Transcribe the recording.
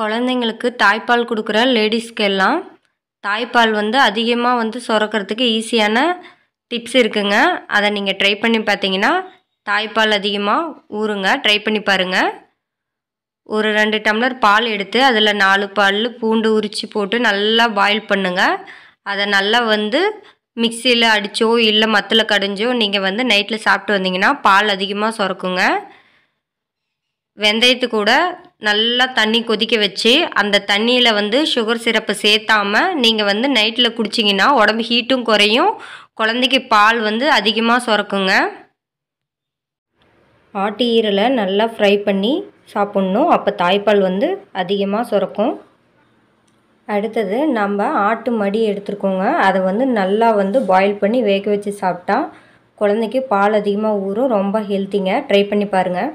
குழந்தைங்களுக்கு தாய்ப்பால் கொடுக்குற லேடிஸ்க்கெல்லாம் தாய்ப்பால் வந்து அதிகமாக வந்து சுரக்கிறதுக்கு ஈஸியான டிப்ஸ் இருக்குங்க அதை நீங்கள் ட்ரை பண்ணி பார்த்தீங்கன்னா தாய்ப்பால் அதிகமாக ஊறுங்க ட்ரை பண்ணி பாருங்கள் ஒரு ரெண்டு டம்ளர் பால் எடுத்து அதில் நாலு பால் பூண்டு உரித்து போட்டு நல்லா பாயில் பண்ணுங்கள் அதை நல்லா வந்து மிக்சியில் அடித்தோ இல்லை மத்தில் கடைஞ்சோ நீங்கள் வந்து நைட்டில் சாப்பிட்டு வந்தீங்கன்னா பால் அதிகமாக சுரக்குங்க வெந்தயத்து கூட நல்லா தண்ணி கொதிக்க வச்சு அந்த தண்ணியில் வந்து சுகர் சிரப்பு சேர்த்தாமல் நீங்கள் வந்து நைட்டில் குடிச்சிங்கன்னா உடம்பு ஹீட்டும் குறையும் குழந்தைக்கு பால் வந்து அதிகமாக சுரக்குங்க ஆட்டு ஈரலை நல்லா ஃப்ரை பண்ணி சாப்பிட்ணும் அப்போ தாய்ப்பால் வந்து அதிகமாக சுரக்கும் அடுத்தது நம்ம ஆட்டு மடி எடுத்துருக்கோங்க அதை வந்து நல்லா வந்து பாயில் பண்ணி வேக வச்சு சாப்பிட்டா குழந்தைக்கு பால் அதிகமாக ஊறும் ரொம்ப ஹெல்த்திங்க ட்ரை பண்ணி பாருங்கள்